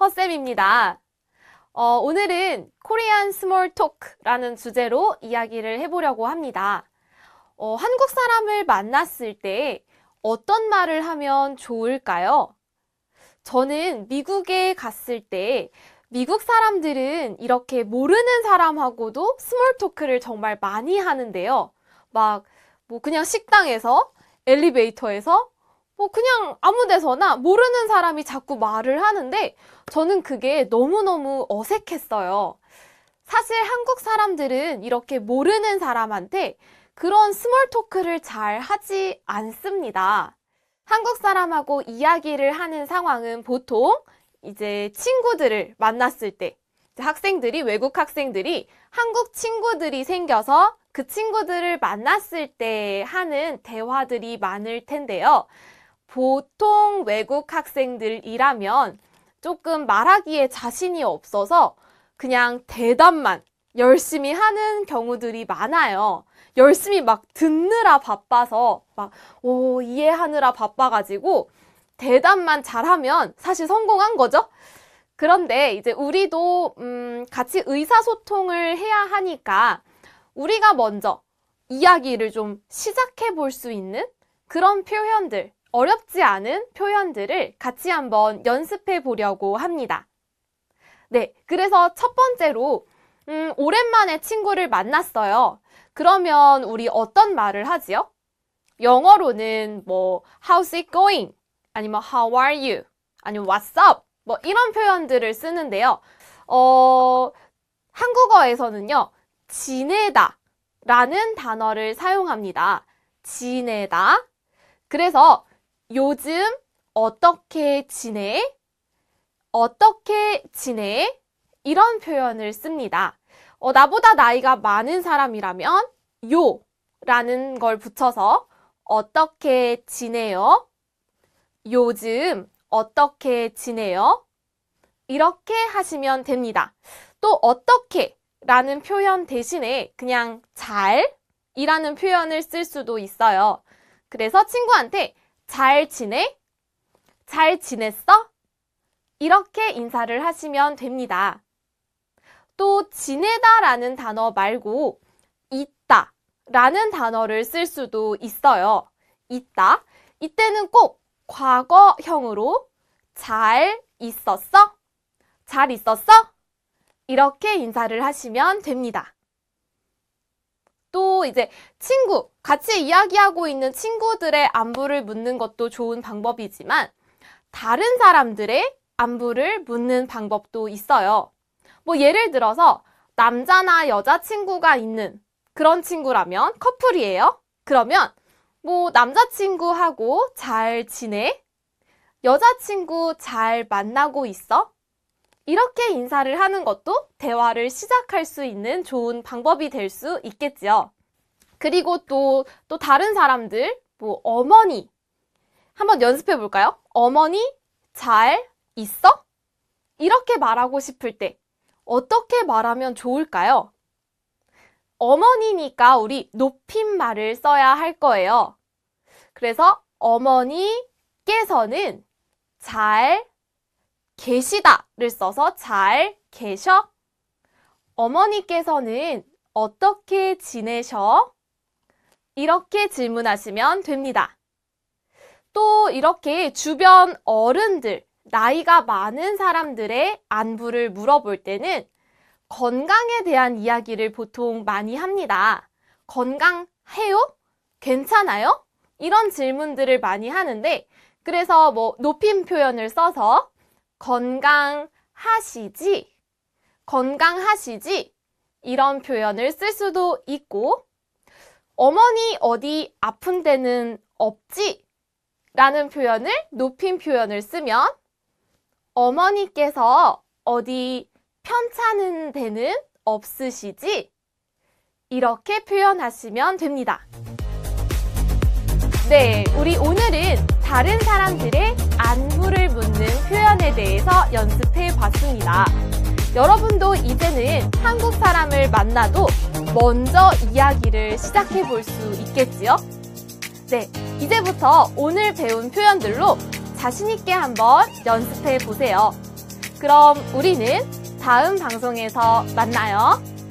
허쌤입니다. 어, 오늘은 코리안 스몰 토크라는 주제로 이야기를 해보려고 합니다. 어, 한국 사람을 만났을 때 어떤 말을 하면 좋을까요? 저는 미국에 갔을 때 미국 사람들은 이렇게 모르는 사람하고도 스몰 토크를 정말 많이 하는데요. 막, 뭐, 그냥 식당에서, 엘리베이터에서, 뭐 그냥 아무 데서나 모르는 사람이 자꾸 말을 하는데 저는 그게 너무너무 어색했어요. 사실 한국 사람들은 이렇게 모르는 사람한테 그런 스몰 토크를 잘 하지 않습니다. 한국 사람하고 이야기를 하는 상황은 보통 이제 친구들을 만났을 때 학생들이 외국 학생들이 한국 친구들이 생겨서 그 친구들을 만났을 때 하는 대화들이 많을 텐데요. 보통 외국 학생들이라면 조금 말하기에 자신이 없어서 그냥 대답만 열심히 하는 경우들이 많아요. 열심히 막 듣느라 바빠서 막, 오, 이해하느라 바빠가지고 대답만 잘하면 사실 성공한 거죠. 그런데 이제 우리도, 음, 같이 의사소통을 해야 하니까 우리가 먼저 이야기를 좀 시작해 볼 수 있는 그런 표현들, 어렵지 않은 표현들을 같이 한번 연습해 보려고 합니다. 네, 그래서 첫 번째로 음, 오랜만에 친구를 만났어요. 그러면 우리 어떤 말을 하지요? 영어로는 뭐 How's it going? 아니면 뭐, How are you? 아니면 What's up? 뭐 이런 표현들을 쓰는데요. 어, 한국어에서는요. 지내다 라는 단어를 사용합니다. 지내다. 그래서 요즘 어떻게 지내? 어떻게 지내? 이런 표현을 씁니다. 어, 나보다 나이가 많은 사람이라면 요 라는 걸 붙여서 어떻게 지내요? 요즘 어떻게 지내요? 이렇게 하시면 됩니다. 또 어떻게 라는 표현 대신에 그냥 잘 이라는 표현을 쓸 수도 있어요. 그래서 친구한테 잘 지내? 잘 지냈어? 이렇게 인사를 하시면 됩니다. 또 지내다 라는 단어 말고 있다 라는 단어를 쓸 수도 있어요. 있다. 이때는 꼭 과거형으로 잘 있었어? 잘 있었어? 이렇게 인사를 하시면 됩니다. 이제 친구, 같이 이야기하고 있는 친구들의 안부를 묻는 것도 좋은 방법이지만 다른 사람들의 안부를 묻는 방법도 있어요. 뭐 예를 들어서 남자나 여자친구가 있는 그런 친구라면 커플이에요. 그러면 뭐 남자친구하고 잘 지내? 여자친구 잘 만나고 있어? 이렇게 인사를 하는 것도 대화를 시작할 수 있는 좋은 방법이 될 수 있겠지요. 그리고 또, 또 다른 사람들, 뭐, 어머니. 한번 연습해 볼까요? 어머니, 잘 있어? 이렇게 말하고 싶을 때, 어떻게 말하면 좋을까요? 어머니니까 우리 높임말을 써야 할 거예요. 그래서 어머니께서는 잘 계시다를 써서 잘 계셔. 어머니께서는 어떻게 지내셔? 이렇게 질문하시면 됩니다. 또 이렇게 주변 어른들, 나이가 많은 사람들의 안부를 물어볼 때는 건강에 대한 이야기를 보통 많이 합니다. 건강해요? 괜찮아요? 이런 질문들을 많이 하는데 그래서 뭐 높임 표현을 써서 건강하시지? 건강하시지? 이런 표현을 쓸 수도 있고 어머니 어디 아픈 데는 없지? 라는 표현을 높인 표현을 쓰면 어머니께서 어디 편찮은 데는 없으시지? 이렇게 표현하시면 됩니다. 네, 우리 오늘은 다른 사람들의 안부를 묻는 표현에 대해서 연습해 봤습니다. 여러분도 이제는 한국 사람을 만나도 먼저 이야기를 시작해 볼 수 있겠지요? 네, 이제부터 오늘 배운 표현들로 자신있게 한번 연습해 보세요. 그럼 우리는 다음 방송에서 만나요.